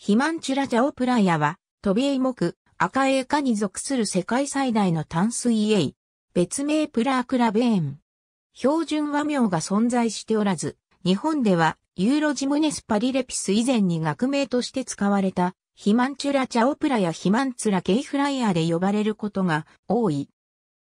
ヒマンチュラジャオプラヤは、トビエイモク、アカエイカに属する世界最大の淡水エイ。別名プラークラベーン。標準和名が存在しておらず、日本ではユーロジムネスパリレピス以前に学名として使われた、ヒマンチュラチャオプラやヒマンツラケイフライヤーで呼ばれることが多い。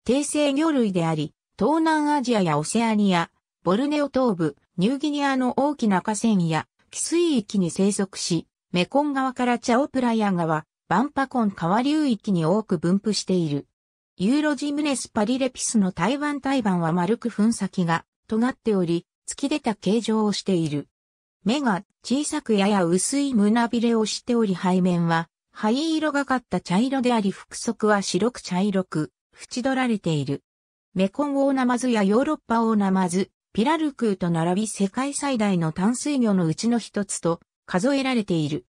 低生魚類であり、東南アジアやオセアニア、ボルネオ東部、ニューギニアの大きな河川や、寄水域に生息し、メコン川からチャオプライヤ川、バンパコン川流域に多く分布している。ユーロジムネスパリレピスの台湾台湾は丸く噴先が尖っており、突き出た形状をしている。目が小さくやや薄い胸びれをしており背面は灰色がかった茶色であり腹側は白く茶色く縁取られている。メコンオオナマズやヨーロッパオオナマズ、ピラルクーと並び世界最大の淡水魚のうちの一つと数えられている。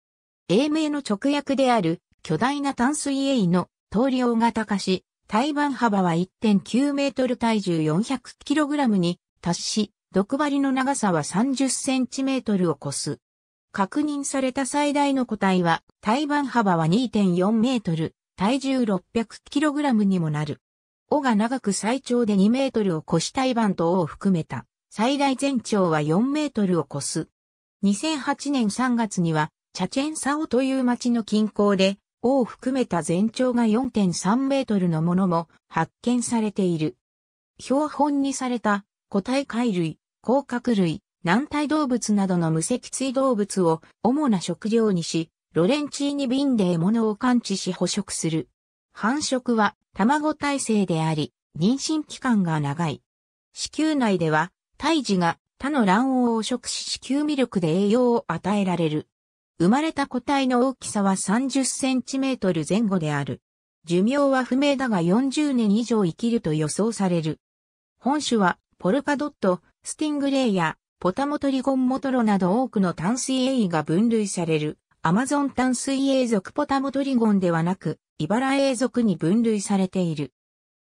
英名の直訳である巨大な淡水エイのり大型化し、胎盤幅は1.9メートル体重4 0 0ラムに達し、毒針の長さは30センチメートルを超す。確認された最大の個体は、胎盤幅は2.4メートル、体重6 0 0ラムにもなる。尾が長く最長で2メートルを超した盤と尾を含めた、最大全長は4メートルを超す。2008年3月には、チャチェンサオという町の近郊で、王を含めた全長が4.3メートルのものも発見されている。標本にされた個体貝類、甲殻類、軟体動物などの無脊椎動物を主な食料にし、ロレンチーニ瓶で獲物を感知し捕食する。繁殖は卵体制であり、妊娠期間が長い。子宮内では、胎児が他の卵黄を食し子宮ミルクで栄養を与えられる。生まれた個体の大きさは30センチメートル前後である。寿命は不明だが40年以上生きると予想される。本種は、ポルカドット、スティングレイや、ポタモトリゴンモトロなど多くの淡水栄が分類される。アマゾン淡水栄属ポタモトリゴンではなく、イバラ栄属に分類されている。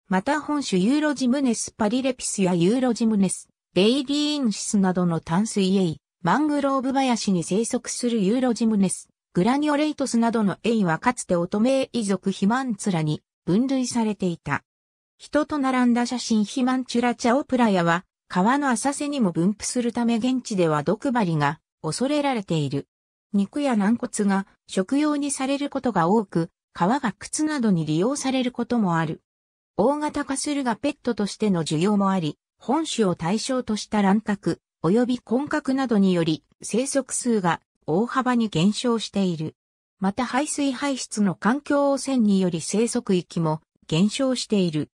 また本種ユーロジムネスパリレピスやユーロジムネス、デイリーインシスなどの淡水栄、マングローブ林に生息するユーロジムネス、グラニオレイトスなどのエイはかつて乙女遺族ヒマンツラに分類されていた。人と並んだ写真ヒマンチュラチャオプラヤは、川の浅瀬にも分布するため現地では毒針が恐れられている。肉や軟骨が食用にされることが多く、皮が靴などに利用されることもある。大型化するがペットとしての需要もあり、本種を対象とした乱獲、及び混獲などにより生息数が大幅に減少している。また排水排出の環境汚染により生息域も減少している。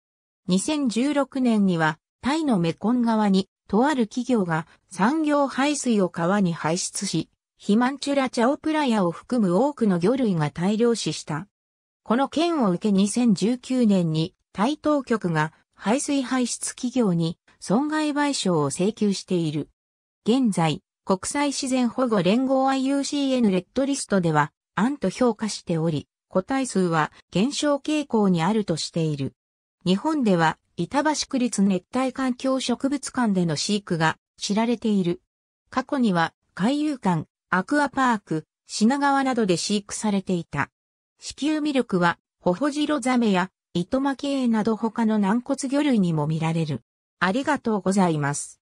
2016年にはタイのメコン川にとある企業が産業排水を川に排出し、ヒマンチュラチャオプラヤを含む多くの魚類が大量死した。この件を受け2019年にタイ当局が排水排出企業に損害賠償を請求している。現在、国際自然保護連合 IUCN レッドリストでは、案と評価しており、個体数は減少傾向にあるとしている。日本では、板橋区立熱帯環境植物館での飼育が知られている。過去には、海遊館、アクアパーク、品川などで飼育されていた。子宮魅力は、ホホジロザメや、イトマケイなど他の軟骨魚類にも見られる。ありがとうございます。